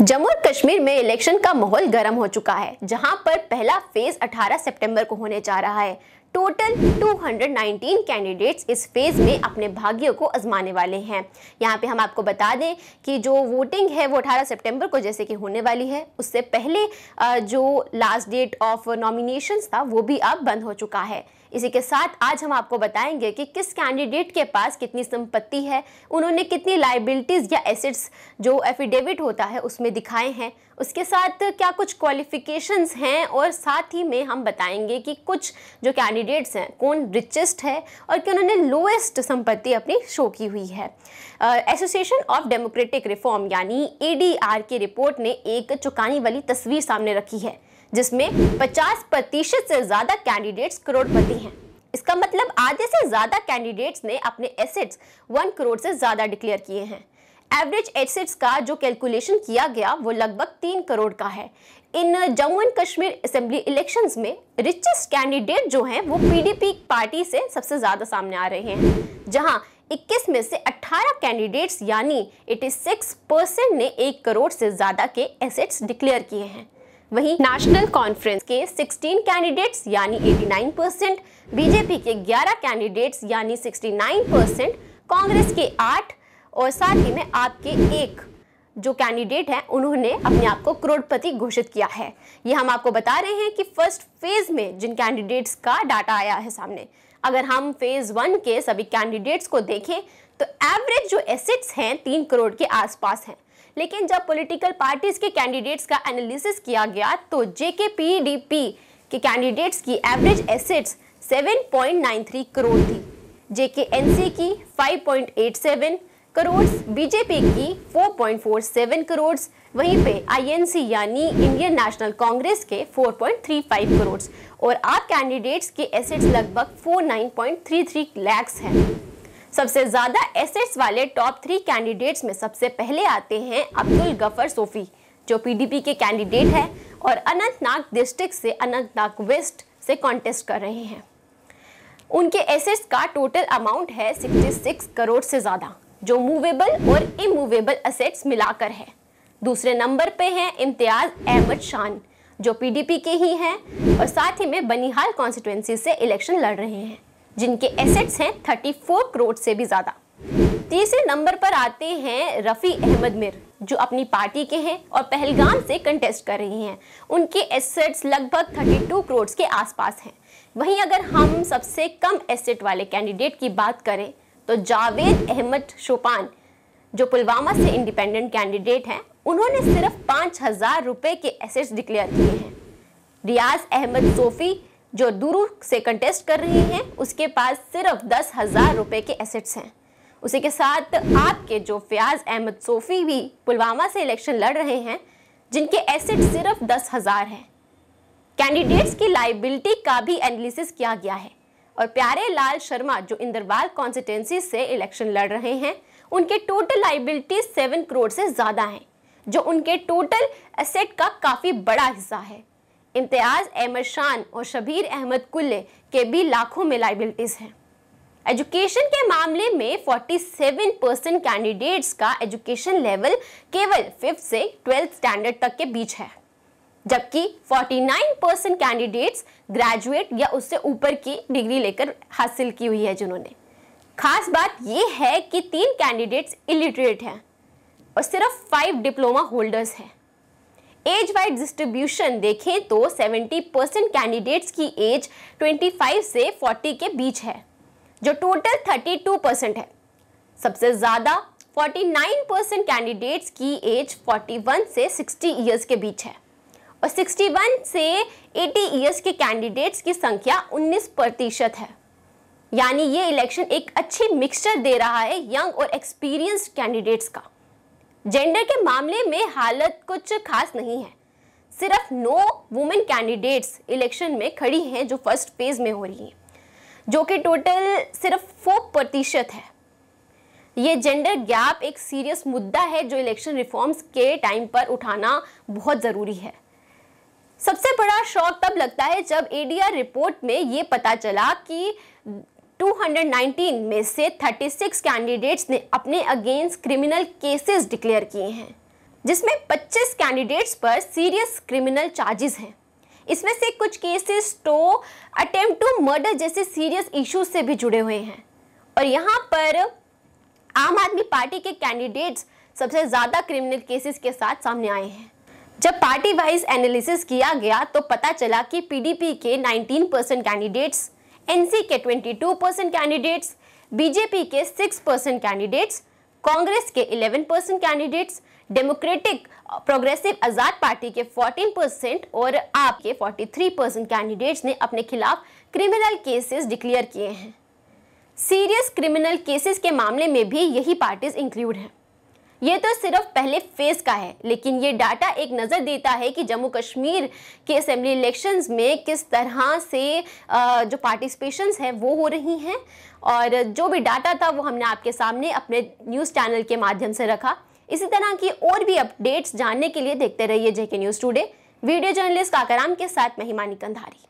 जम्मू और कश्मीर में इलेक्शन का माहौल गर्म हो चुका है जहां पर पहला फेज 18 सितंबर को होने जा रहा है टोटल 219 कैंडिडेट्स इस फेज में अपने भाग्य को आजमाने वाले हैं यहाँ पे हम आपको बता दें कि जो वोटिंग है वो 18 सितंबर को जैसे कि होने वाली है उससे पहले जो लास्ट डेट ऑफ नॉमिनेशंस था वो भी अब बंद हो चुका है इसी के साथ आज हम आपको बताएंगे कि किस कैंडिडेट के पास कितनी संपत्ति है उन्होंने कितनी लाइबिलिटीज़ या एसेट्स जो एफिडेविट होता है उसमें दिखाए हैं उसके साथ क्या कुछ क्वालिफिकेशंस हैं और साथ ही में हम बताएंगे कि कुछ जो कैंडिडेट्स हैं कौन रिचेस्ट है और कि उन्होंने लोएस्ट संपत्ति अपनी शो की हुई है एसोसिएशन ऑफ डेमोक्रेटिक रिफॉर्म यानी ए की रिपोर्ट ने एक चुकानी वाली तस्वीर सामने रखी है जिसमें 50 प्रतिशत से ज़्यादा कैंडिडेट्स करोड़पति इसका मतलब आधे से ज़्यादा कैंडिडेट्स ने अपने एसेट्स वन करोड़ से ज़्यादा डिक्लेयर किए हैं एवरेज एसेट्स का जो कैलकुलेशन किया गया वो लगभग तीन करोड़ का है in Jammu and Kashmir assembly elections में रिचेस्ट कैंडिडेट जो हैं वो पीडीपी पार्टी से सबसे ज़्यादा सामने आ रहे हैं जहां 21 में से 18 कैंडिडेट्स यानी 86 परसेंट ने एक करोड़ से ज़्यादा के एसेट्स डिक्लेयर किए हैं वहीं नेशनल कॉन्फ्रेंस के 16 कैंडिडेट्स यानी 89 परसेंट बीजेपी के 11 कैंडिडेट्स यानी 69 परसेंट कांग्रेस के 8 और साथ ही में आपके एक जो कैंडिडेट हैं उन्होंने अपने आप को करोड़पति घोषित किया है ये हम आपको बता रहे हैं कि फर्स्ट फेज में जिन कैंडिडेट्स का डाटा आया है सामने अगर हम फेज वन के सभी कैंडिडेट्स को देखें तो एवरेज जो एसेट्स हैं तीन करोड़ के आसपास हैं लेकिन जब पॉलिटिकल पार्टीज के कैंडिडेट्स का एनालिसिस किया गया तो जेके के कैंडिडेट्स की एवरेज एसेट्स 7.93 करोड़ थी जेके की 5.87 करोड़ बीजेपी की 4.47 करोड़ वहीं पे आईएनसी यानी इंडियन नेशनल कांग्रेस के 4.35 करोड़ और आप कैंडिडेट्स के एसेट्स लगभग 49.33 लाख हैं सबसे ज्यादा एसेट्स वाले टॉप थ्री कैंडिडेट्स में सबसे पहले आते हैं अब्दुल गफर सोफी जो पीडीपी के कैंडिडेट है और अनंतनाग डिस्ट्रिक्ट से अनंतनाग वेस्ट से कॉन्टेस्ट कर रहे हैं उनके एसेट्स का टोटल अमाउंट है 66 करोड़ से ज़्यादा जो मूवेबल और इमूवेबल असेट्स मिलाकर है दूसरे नंबर पे हैं इम्तियाज़ अहमद शान जो पीडीपी के ही हैं और साथ ही में बनिहाल कॉन्स्टिट्यूंसी से इलेक्शन लड़ रहे हैं जिनके एसेट्स हैं 34 करोड़ से भी ज़्यादा तीसरे नंबर पर आते हैं रफ़ी अहमद मिर जो अपनी पार्टी के हैं और पहलगाम से कंटेस्ट कर रहे हैं उनके एसेट्स लगभग 32 करोड़ के आसपास हैं वहीं अगर हम सबसे कम एसेट वाले कैंडिडेट की बात करें तो जावेद अहमद शोपान जो पुलवामा से इंडिपेंडेंट कैंडिडेट हैं उन्होंने सिर्फ पाँच हज़ार रुपये के एसेट्स डिक्लेयर किए हैं रियाज अहमद सोफ़ी जो दूर से कंटेस्ट कर रही हैं उसके पास सिर्फ दस हज़ार रुपये के एसेट्स हैं उसी के साथ आपके जो फयाज अहमद सोफ़ी भी पुलवामा से इलेक्शन लड़ रहे हैं जिनके एसेट सिर्फ दस हज़ार हैं कैंडिडेट्स की लाइबिलिटी का भी एनालिसिस किया गया है और प्यारे लाल शर्मा जो इंदरवाल कॉन्स्टिटेंसी से इलेक्शन लड़ रहे हैं उनके टोटल लाइबिलिटी सेवन करोड़ से ज़्यादा हैं जो उनके टोटल एसेट का काफ़ी बड़ा हिस्सा है इम्तियाज़ अहमद शान और शबीर अहमद कुल्ले के भी लाखों में लाइबिलिटीज़ हैं एजुकेशन के मामले में 47 परसेंट कैंडिडेट्स का एजुकेशन लेवल केवल फिफ्थ से ट्वेल्थ स्टैंडर्ड तक के बीच है जबकि 49 परसेंट कैंडिडेट्स ग्रेजुएट या उससे ऊपर की डिग्री लेकर हासिल की हुई है जिन्होंने खास बात यह है कि तीन कैंडिडेट्स इलिटरेट हैं और सिर्फ फाइव डिप्लोमा होल्डर्स हैं एज वाइज डिस्ट्रीब्यूशन देखें तो 70 परसेंट कैंडिडेट्स की एज 25 से 40 के बीच है जो टोटल 32 परसेंट है सबसे ज़्यादा 49 परसेंट कैंडिडेट्स की एज 41 से 60 ईयर्स के बीच है और 61 से 80 ईयर्स के कैंडिडेट्स की संख्या 19 प्रतिशत है यानी ये इलेक्शन एक अच्छी मिक्सचर दे रहा है यंग और एक्सपीरियंस कैंडिडेट्स का जेंडर के मामले में हालत कुछ खास नहीं है सिर्फ नो वुमेन कैंडिडेट्स इलेक्शन में खड़ी हैं जो फर्स्ट फेज में हो रही हैं जो कि टोटल सिर्फ फोर प्रतिशत है ये जेंडर गैप एक सीरियस मुद्दा है जो इलेक्शन रिफॉर्म्स के टाइम पर उठाना बहुत ज़रूरी है सबसे बड़ा शौक तब लगता है जब एडीआर रिपोर्ट में ये पता चला कि 219 में से 36 कैंडिडेट्स ने अपने अगेंस्ट क्रिमिनल केसेस डिक्लेयर किए हैं जिसमें 25 कैंडिडेट्स पर सीरियस क्रिमिनल चार्जेस हैं इसमें से कुछ केसेस तो अटेम्प्ट टू मर्डर जैसे सीरियस इश्यूज से भी जुड़े हुए हैं और यहाँ पर आम आदमी पार्टी के कैंडिडेट्स सबसे ज़्यादा क्रिमिनल केसेस के साथ सामने आए हैं जब पार्टी वाइज एनालिसिस किया गया तो पता चला कि पीडीपी के 19 परसेंट कैंडिडेट्स एनसी के 22 परसेंट कैंडिडेट्स बीजेपी के 6 परसेंट कैंडिडेट्स कांग्रेस के 11 percent candidates democratic progressive Azad party के 14 परसेंट और आपके 43 परसेंट कैंडिडेट्स ने अपने खिलाफ क्रिमिनल केसेस डिक्लेयर किए हैं सीरियस क्रिमिनल केसेस के मामले में भी यही पार्टीज इंक्लूड हैं ये तो सिर्फ पहले फेज का है लेकिन ये डाटा एक नज़र देता है कि जम्मू कश्मीर के असेंबली इलेक्शंस में किस तरह से जो पार्टिसिपेशंस हैं वो हो रही हैं और जो भी डाटा था वो हमने आपके सामने अपने न्यूज़ चैनल के माध्यम से रखा इसी तरह की और भी अपडेट्स जानने के लिए देखते रहिए JK news today video journalist Kakaram के साथ महिमा निकंधारी